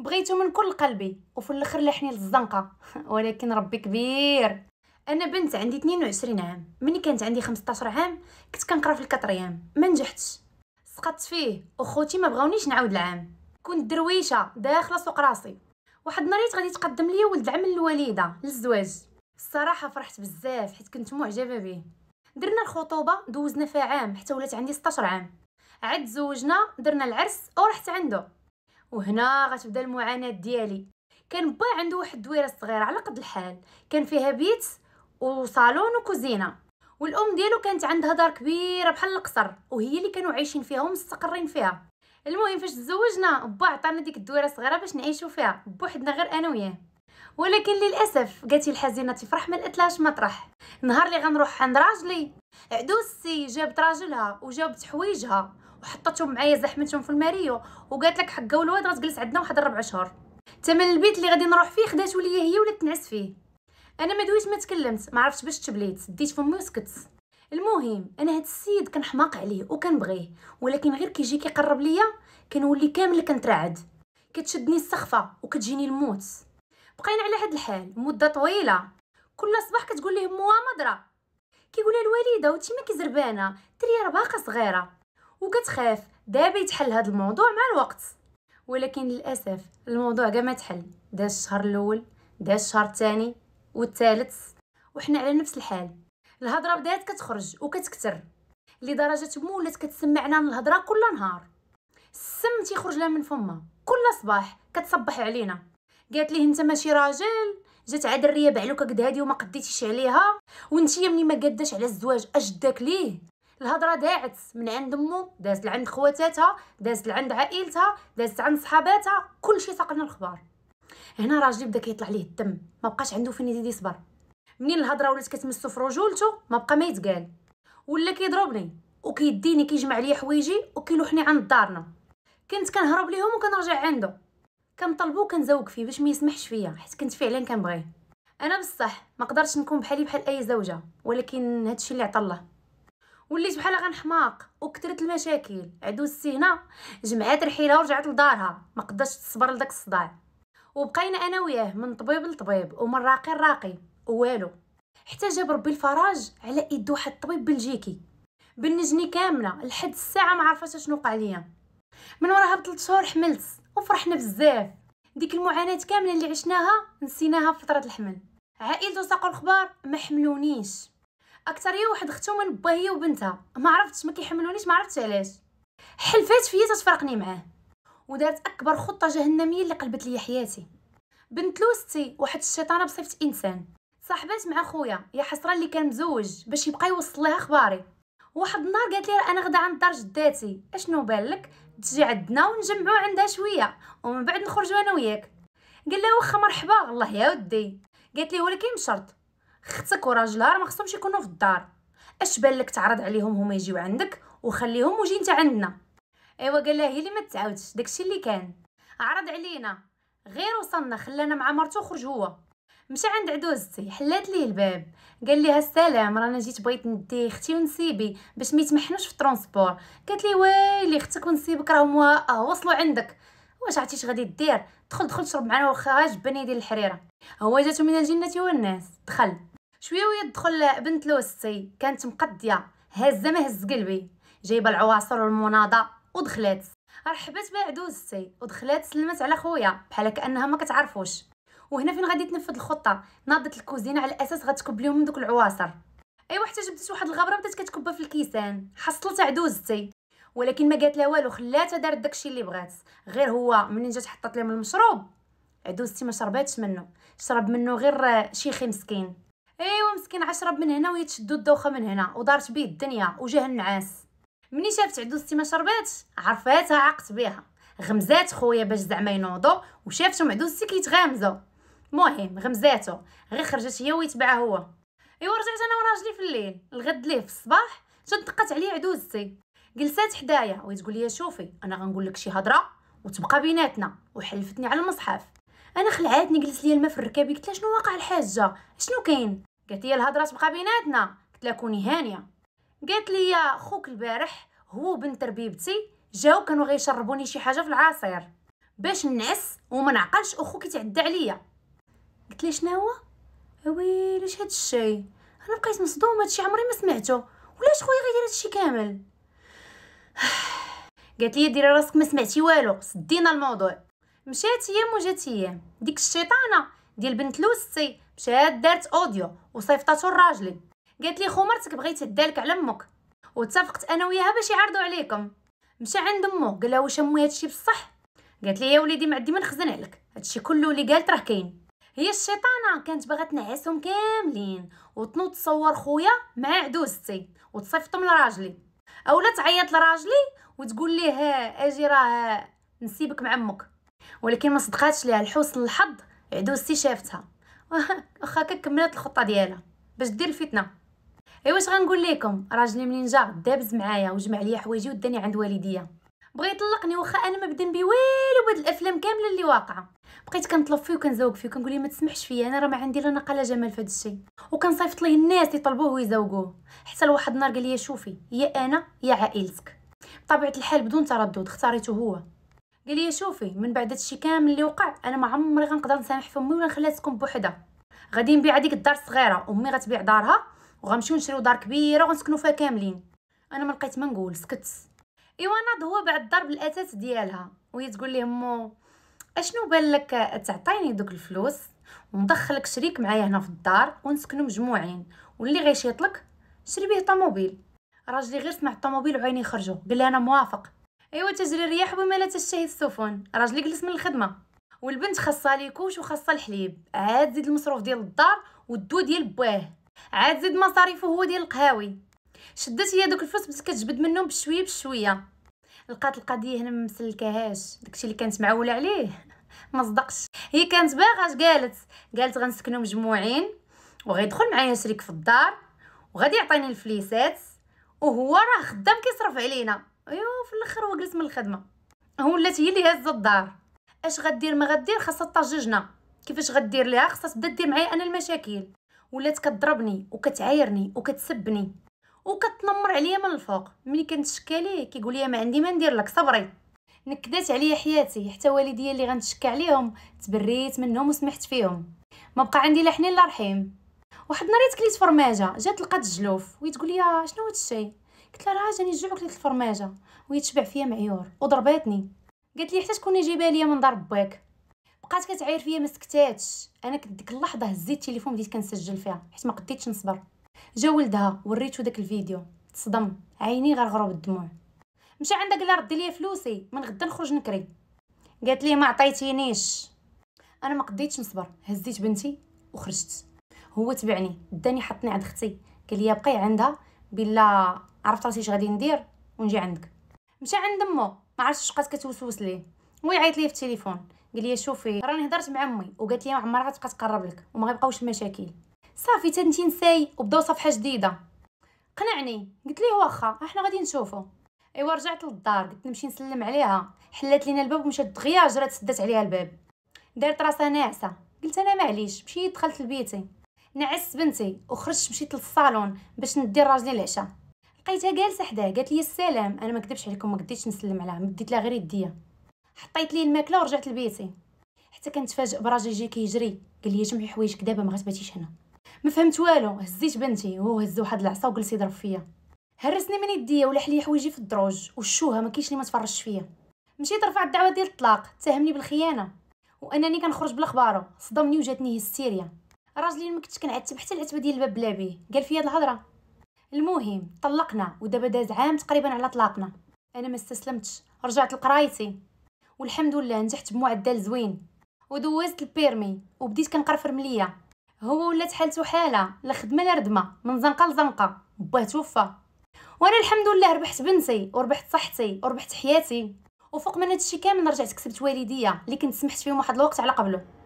بغيتو من كل قلبي وفي الاخر لحني للزنقه ولكن ربي كبير انا بنت عندي 22 عام مني كانت عندي 15 عام كنت كنقرا في الكاتريام ما نجحتش سقطت فيه وخوتي ما بغاونيش نعاود العام كنت درويشه داخله سوق راسي واحد النهار غادي تقدم ليا ولد عم الواليده للزواج الصراحه فرحت بزاف حيت كنت معجبه به درنا الخطوبه دوزنا فيها عام حتى ولات عندي 16 عام عاد تزوجنا درنا العرس ورحت عنده وهنا غتبدا المعاناه ديالي كان با عنده واحد الدويره صغيره على قد الحال كان فيها بيت وصالون وكوزينه والام ديالو كانت عندها دار كبيره بحال القصر وهي اللي كانوا عايشين فيها ومستقرين فيها المهم فاش تزوجنا با عطانا ديك الدويره صغيره باش نعيشوا فيها بوحدنا غير انا وياه ولكن للاسف قالت الحزينه تفرح ما الاتلاش مطرح نهار اللي غنروح عند راجلي عدوسي جابت راجلها وجابت حوايجها وحطتهم معايا زحمتهم في الماريو وقالت لك حقا والواد غتجلس عندنا واحد ربع شهور ثمن البيت اللي غادي نروح فيه خداتو ليا هي ولا تنعس فيه انا ما دويش ما تكلمت ما عرفتش باش تبليت ديت فمي وسكت المهم انا هاد السيد كنحماق عليه وكنبغيه ولكن غير كيجي كيقرب ليا كنولي كامل كنترعد كتشدني السخفه وكتجيني الموت بقينا على هاد الحال مده طويله كل صباح كتقول ليه موا مضره كيقول لها الوالده وانت ما كزربانه دريه باقه صغيره وكتخاف دابا يتحل هذا الموضوع مع الوقت ولكن للاسف الموضوع كاع ما تحل داز الشهر الاول داز الشهر الثاني والثالث وحنا على نفس الحال الهضره بدات كتخرج وكتكثر لدرجه مو ولات كتسمعنا الهضره كل نهار السم تيخرج لها من فمها كل صباح كتصبح علينا قالت ليه انت ماشي راجل جات عاد الريه بعلوكه قد هادي وما قديتيش عليها وانت مني ما قداش على الزواج اش داك ليه الهضره داعت من عند امه دازت لعند خواتاتها دازت لعند عائلتها دازت عند صحاباتها كلشي ساقنا الخبار هنا راجلي بدا كيطلع ليه الدم ما بقاش عنده فين يزيد يصبر منين الهضره ولات كتمسو في رجولته ما بقى ما يتقال ولا كيضربني وكيديني كيجمع لي حوايجي وكيلوحني عند دارنا كنت كنهرب ليهم وكنرجع عنده كنطلبو كنزوق فيه باش ما يسمحش فيا حيت كنت فعلا كنبغيه انا بصح ما قدرتش نكون بحالي بحال اي زوجه ولكن هادشي اللي عطى الله وليت بحال غنحماق وكثرت المشاكل عدوز السينا جمعات رحيلها ورجعت لدارها ما قدرتش تصبر لداك الصداع وبقينا انا وياه من طبيب لطبيب ومن راقي لراقي والو حتى جاب ربي الفرج على ايد واحد الطبيب بلجيكي بنجني كامله لحد الساعه ما عرفت شنو وقع ليا من وراها بثلاث شهور حملت وفرحنا بزاف ديك المعاناه كامله اللي عشناها نسيناها في فتره الحمل عائلته ساقوا الخبار ما حملونيش اكثر هي واحد اختو من با هي وبنتها ما عرفتش ما كيحملونيش ما عرفتش علاش حلفات فيا تفرقني معاه ودارت اكبر خطه جهنميه اللي قلبت لي حياتي بنت لوستي واحد الشيطانه بصفه انسان صاحبات مع خويا يا حسره اللي كان مزوج باش يبقى يوصل لها اخباري واحد النهار قالت لي انا غدا عند دار جداتي اشنو بالك تجي عندنا ونجمعو عندها شويه ومن بعد نخرجوا انا وياك قال لها واخا مرحبا الله يا ودي قالت لي ولكن بشرط خصك وراجلها ما خصهمش يكونوا في الدار اش بان لك تعرض عليهم هما يجيو عندك وخليهم وجي انت عندنا ايوا قال لها هي اللي ما تعاودش داكشي اللي كان عرض علينا غير وصلنا خلانا مع مرتو خرج هو مشى عند عدوزتي حلات ليه الباب قال ليها السلام رانا جيت بغيت ندي اختي ونسيبي باش ما يتمحنوش في الترونسبور قالت لي ويلي اختك ونسيبك راهم اه، وصلوا عندك واش عرفتي اش غادي دير دخل دخل شرب معنا واخا جبني ديال الحريره هو جاتو من الجنه والناس دخل شويه وهي تدخل بنت لوستي كانت مقضيه هازه ما هز قلبي جايبه العواصر والمناضه ودخلات رحبت بها عدوزتي ودخلات سلمت على خويا بحال كانها ما كتعرفوش وهنا فين غادي تنفذ الخطه ناضت الكوزينه على اساس غتكب لهم دوك العواصر ايوا حتى جبدت واحد الغبره بدات كتكبها في الكيسان حصلت عدوزتي ولكن ما قالت لها والو خلاتها دارت داكشي اللي بغات غير هو منين جات حطت لهم المشروب عدوزتي ما شربتش منه شرب منه غير شيخي مسكين ايوا مسكين عشرب من هنا ويتشدوا الدوخه من هنا ودارت بيه الدنيا وجاه النعاس مني شافت ستي ما شرباتش عرفاتها عقت بها غمزات خويا باش زعما ينوضوا وشافتهم ستي كيتغامزوا المهم غمزاتو غير خرجت هي ويتبعها هو ايوا رجعت انا وراجلي في الليل الغد ليه في الصباح جات عليه عليا عدوزتي جلسات حدايا ويتقول لي شوفي انا غنقول لك شي هضره وتبقى بيناتنا وحلفتني على المصحف انا خلعاتني جلس لي الماء في الركابي قلت لها شنو واقع الحاجه شنو كاين قالت لي الهضره تبقى بيناتنا قلت لها كوني هانيه قالت لي خوك البارح هو بنت ربيبتي جاو كانوا غيشربوني شي حاجه في العصير باش نعس وما نعقلش اخوك يتعدى عليا قلت لي شنو هو ويلي هاد الشيء انا بقيت مصدومه هادشي عمري ما سمعته ولاش خويا غيدير هادشي كامل قالت لي ديري راسك ما سمعتي والو سدينا الموضوع مشات ايام وجات ايام ديك الشيطانه ديال بنت لوستي مشات دارت اوديو وصيفطاتو لراجلي قالت لي خمرتك بغيت تدالك على امك واتفقت انا وياها باش يعرضوا عليكم مشى عند امه قال لها واش امي هادشي بصح قالت لي يا وليدي معدي ما نخزن عليك هادشي كله اللي قالت راه كاين هي الشيطانه كانت باغا تنعسهم كاملين وتنوض تصور خويا مع عدوزتي وتصيفطهم لراجلي اولا تعيط لراجلي وتقول ليه اجي راه نسيبك مع امك ولكن ما صدقاتش ليها الحسن الحظ عدوزتي شافتها واخا هكا كملت الخطه ديالها باش دير الفتنه ايوا اش غنقول لكم راجلي منين جا دابز معايا وجمع ليا حوايجي وداني عند والديا بغى يطلقني واخا انا ما بدن بي والو بهاد الافلام كامله اللي واقعه بقيت كنطلب فيه وكنزوق فيه وكنقول ليه ما تسمحش فيا انا راه ما عندي لا لا جمال فهاد الشيء وكنصيفط ليه الناس يطلبوه ويزوقوه حتى لواحد النهار قال لي شوفي يا انا يا عائلتك بطبيعه الحال بدون تردد اختاريته هو قال لي شوفي من بعد هادشي كامل اللي وقع انا ما عمري غنقدر نسامح في امي ولا نخليها تكون بوحدها غادي نبيع هذيك الدار الصغيره امي غتبيع دارها وغنمشيو نشريو دار كبيره وغنسكنوا فيها كاملين انا ما لقيت ما نقول سكت ايوا ناض هو بعد الدار بالاثاث ديالها وهي تقول ليه مو اشنو بان لك تعطيني دوك الفلوس وندخلك شريك معايا هنا في الدار ونسكنوا مجموعين واللي غيشيط لك شري بيه طوموبيل راجلي غير سمع الطوموبيل وعيني خرجوا قال لي انا موافق ايوا تجري الرياح وما لا تشتهي السفن راجلي جلس من الخدمه والبنت خاصها ليكوش وخاصها الحليب عاد زيد المصروف ديال الدار والدو ديال باه عاد زيد مصاريفه هو ديال القهاوي شدات هي دوك الفلوس بس كتجبد منهم بشويه بشويه لقات القضيه هنا ما مسلكاهاش داكشي اللي كانت معوله عليه ما صدقش هي كانت باغا قالت قالت غنسكنو مجموعين وغيدخل معايا شريك في الدار وغادي يعطيني الفليسات وهو راه خدام كيصرف علينا ايوا في الاخر هو جلس من الخدمه هو ولات هي اللي هزت الدار اش غدير ما غدير خاصها طاججنا كيفاش غدير ليها خاصها تبدا دير معايا انا المشاكل ولات كضربني وكتعايرني وكتسبني وكتنمر عليا من الفوق ملي كنتشكى ليه كيقول لي ما عندي ما ندير لك صبري نكدات عليا حياتي حتى والديا اللي غنتشكى عليهم تبريت منهم وسمحت فيهم ما بقى عندي لا حنين لا رحيم واحد النهار تكليت فرماجه جات لقات الجلوف وهي تقول لي آه، شنو هاد الشيء قلت لها راه جاني الجوع وكليت الفرماجه ويتشبع فيا معيور وضرباتني قالت لي حتى تكون جايبه ليا من دار باك بقات كتعاير فيا ما سكتاتش انا كديك ديك اللحظه هزيت التليفون بديت كنسجل فيها حيت ما قديتش نصبر جا ولدها وريتو داك الفيديو تصدم عيني غرغرو بالدموع مشى عندها قال ردي ليا فلوسي من غدا نخرج نكري قالت لي ما عطيتينيش انا ما قديتش نصبر هزيت بنتي وخرجت هو تبعني داني حطني عند اختي قال لي بقي عندها بلا عرفت راسي اش غادي ندير ونجي عندك مشى عند مو ما عرفتش بقات كتوسوس ليه مو يعيط ليه في التليفون قال لي شوفي راني هضرت مع امي وقالت لي عمرها غتبقى تقرب لك وما غيبقاوش المشاكل صافي تنتي نساي وبداو صفحه جديده قنعني قلت ليه واخا احنا آه، غادي نشوفو ايوا رجعت للدار قلت نمشي نسلم عليها حلات لينا الباب ومشات دغيا جرات سدات عليها الباب دارت راسها ناعسه قلت انا معليش مشيت دخلت لبيتي نعست بنتي وخرجت مشيت للصالون باش ندير راجلي العشاء لقيتها جالسه حداه قالت لي السلام انا ما كذبش عليكم ما قديتش نسلم عليها مديت لها غير يديا حطيت لي الماكله ورجعت لبيتي حتى كنتفاجئ براجل جي كيجري قال لي جمعي حوايجك دابا ما غتباتيش هنا ما فهمت والو هزيت بنتي هو هز واحد العصا وجلس يضرب فيا هرسني من يديا ولاح لي حوايجي في الدروج والشوهه ما كاينش اللي ما تفرجش فيا مشيت رفع الدعوه ديال الطلاق اتهمني بالخيانه وانني كنخرج بلا خبارو صدمني وجاتني هستيريا راجلي ما كنتش كنعتب حتى العتبه ديال الباب بلا بيه قال فيا هاد الهضره المهم طلقنا ودابا داز عام تقريبا على طلاقنا انا ما استسلمتش رجعت لقرايتي والحمد لله نجحت بمعدل زوين ودوزت البيرمي وبديت كنقرفر مليا هو ولات حالته حاله لا خدمه لا ردمه من زنقه لزنقه باه توفى وانا الحمد لله ربحت بنتي وربحت صحتي وربحت حياتي وفوق من هادشي كامل رجعت كسبت والديا اللي كنت سمحت فيهم واحد الوقت على قبله